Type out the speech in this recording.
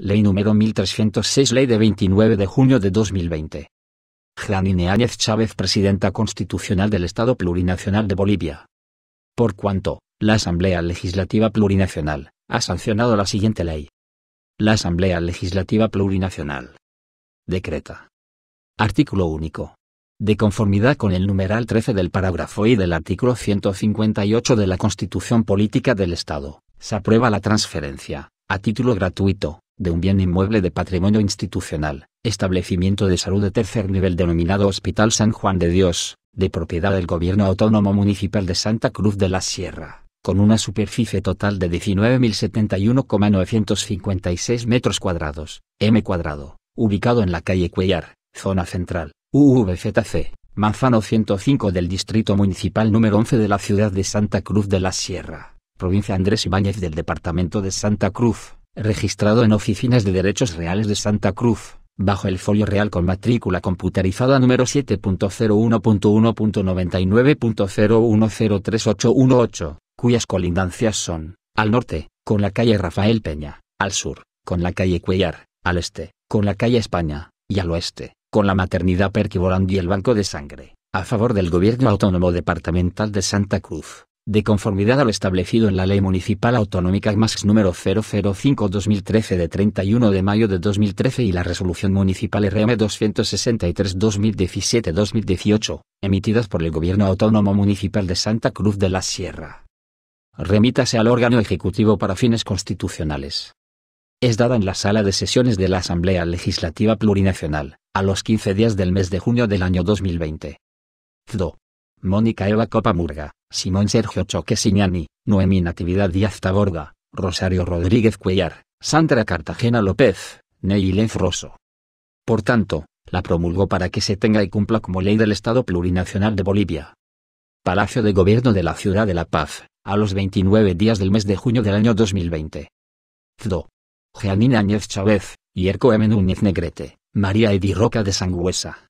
Ley número 1306 Ley de 29 de junio de 2020. Janine Áñez Chávez Presidenta Constitucional del Estado Plurinacional de Bolivia. Por cuanto, la Asamblea Legislativa Plurinacional, ha sancionado la siguiente ley. La Asamblea Legislativa Plurinacional. Decreta. Artículo único. De conformidad con el numeral 13 del parágrafo y del artículo 158 de la Constitución Política del Estado, se aprueba la transferencia, a título gratuito, de un bien inmueble de patrimonio institucional, establecimiento de salud de tercer nivel denominado Hospital San Juan de Dios, de propiedad del Gobierno Autónomo Municipal de Santa Cruz de la Sierra, con una superficie total de 19.071,956 metros cuadrados, m cuadrado, ubicado en la calle Cuellar, zona central, UVZC, manzano 105 del Distrito Municipal número 11 de la ciudad de Santa Cruz de la Sierra, provincia Andrés Ibáñez del departamento de Santa Cruz registrado en Oficinas de Derechos Reales de Santa Cruz, bajo el folio real con matrícula computarizada número 7.01.1.99.0103818, cuyas colindancias son, al norte, con la calle Rafael Peña, al sur, con la calle Cuellar, al este, con la calle España, y al oeste, con la maternidad Perquivolandi y el Banco de Sangre, a favor del Gobierno Autónomo Departamental de Santa Cruz de conformidad a lo establecido en la Ley Municipal Autonómica Max número 005-2013 de 31 de mayo de 2013 y la Resolución Municipal RM 263-2017-2018, emitidas por el Gobierno Autónomo Municipal de Santa Cruz de la Sierra. Remítase al órgano ejecutivo para fines constitucionales. Es dada en la sala de sesiones de la Asamblea Legislativa Plurinacional, a los 15 días del mes de junio del año 2020. Mónica Eva Murga Simón Sergio Choque Signani, Noemí Natividad Díaz Taborga, Rosario Rodríguez Cuellar, Sandra Cartagena López, Ney Rosso. Por tanto, la promulgó para que se tenga y cumpla como ley del Estado Plurinacional de Bolivia. Palacio de Gobierno de la Ciudad de La Paz, a los 29 días del mes de junio del año 2020. Zdo. Jeanine Áñez Chávez, Yerko M. Núñez Negrete, María Edi Roca de Sangüesa.